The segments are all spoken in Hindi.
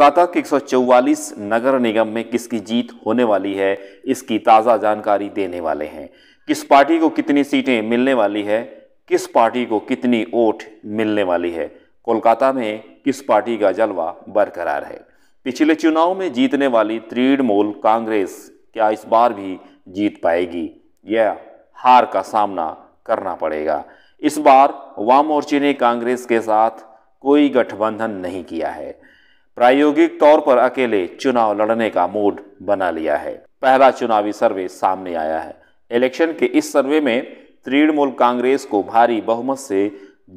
कोलकाता के एक नगर निगम में किसकी जीत होने वाली है इसकी ताज़ा जानकारी देने वाले हैं किस पार्टी को कितनी सीटें मिलने वाली है किस पार्टी को कितनी वोट मिलने वाली है कोलकाता में किस पार्टी का जलवा बरकरार है पिछले चुनाव में जीतने वाली तृणमूल कांग्रेस क्या इस बार भी जीत पाएगी यह हार का सामना करना पड़ेगा इस बार वाम मोर्चे ने कांग्रेस के साथ कोई गठबंधन नहीं किया है प्रायोगिक तौर पर अकेले चुनाव लड़ने का मूड बना लिया है पहला चुनावी सर्वे सामने आया है इलेक्शन के इस सर्वे में तृणमूल कांग्रेस को भारी बहुमत से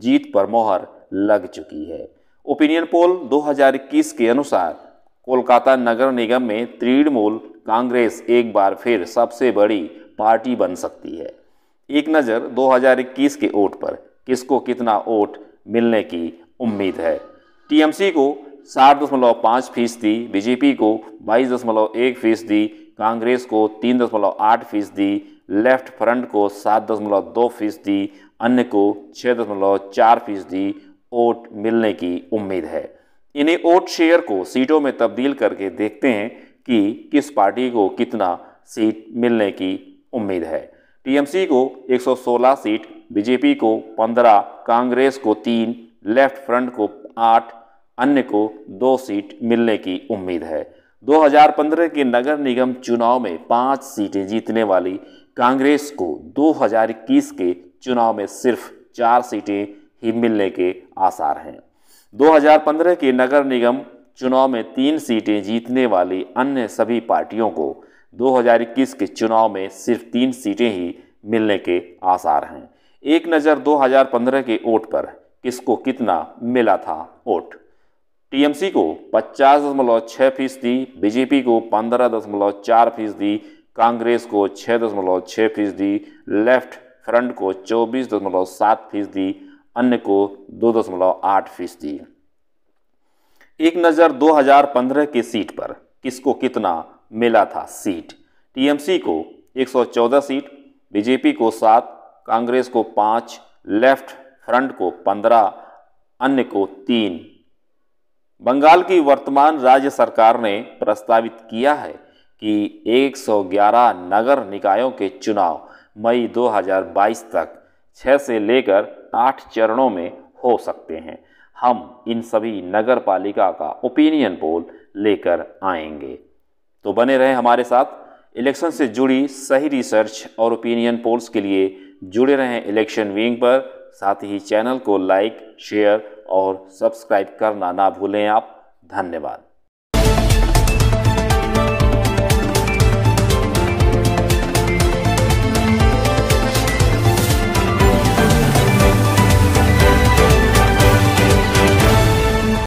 जीत पर मोहर लग चुकी है ओपिनियन पोल 2021 के अनुसार कोलकाता नगर निगम में तृणमूल कांग्रेस एक बार फिर सबसे बड़ी पार्टी बन सकती है एक नज़र 2021 के वोट पर किसको कितना वोट मिलने की उम्मीद है टीएमसी को सात दशमलव पाँच फीसदी बीजेपी को बाईस दशमलव एक फीसदी कांग्रेस को तीन दशमलव आठ फीसदी लेफ्ट फ्रंट को सात दशमलव दो फीसदी अन्य को छः दशमलव चार फीसदी वोट मिलने की उम्मीद है इन्हें वोट शेयर को सीटों में तब्दील करके देखते हैं कि किस पार्टी को कितना सीट मिलने की उम्मीद है टीएमसी को 116 सीट बीजेपी को 15, कांग्रेस को 3, लेफ्ट फ्रंट को अन्य को दो सीट मिलने की उम्मीद है 2015 के नगर निगम चुनाव में पांच सीटें जीतने वाली कांग्रेस को 2021 के चुनाव में सिर्फ चार सीटें ही मिलने के आसार हैं 2015 के नगर निगम चुनाव में तीन सीटें जीतने वाली अन्य सभी पार्टियों को 2021 के चुनाव में सिर्फ तीन सीटें ही मिलने के आसार हैं एक नज़र 2015 के वोट पर किसको कितना मिला था वोट टीएमसी को पचास दशमलव छः फीसदी बीजेपी को पंद्रह दशमलव चार फीसदी कांग्रेस को छः दशमलव छः फीसदी लेफ्ट फ्रंट को चौबीस दशमलव सात फीसदी अन्य को दो दशमलव आठ फीसदी एक नज़र 2015 की सीट पर किसको कितना मिला था सीट टीएमसी को 114 सीट बीजेपी को सात कांग्रेस को पाँच लेफ्ट फ्रंट को पंद्रह अन्य को तीन बंगाल की वर्तमान राज्य सरकार ने प्रस्तावित किया है कि 111 नगर निकायों के चुनाव मई 2022 तक 6 से लेकर 8 चरणों में हो सकते हैं हम इन सभी नगर पालिका का ओपिनियन पोल लेकर आएंगे तो बने रहें हमारे साथ इलेक्शन से जुड़ी सही रिसर्च और ओपिनियन पोल्स के लिए जुड़े रहें इलेक्शन विंग पर साथ ही चैनल को लाइक शेयर और सब्सक्राइब करना ना भूलें आप धन्यवाद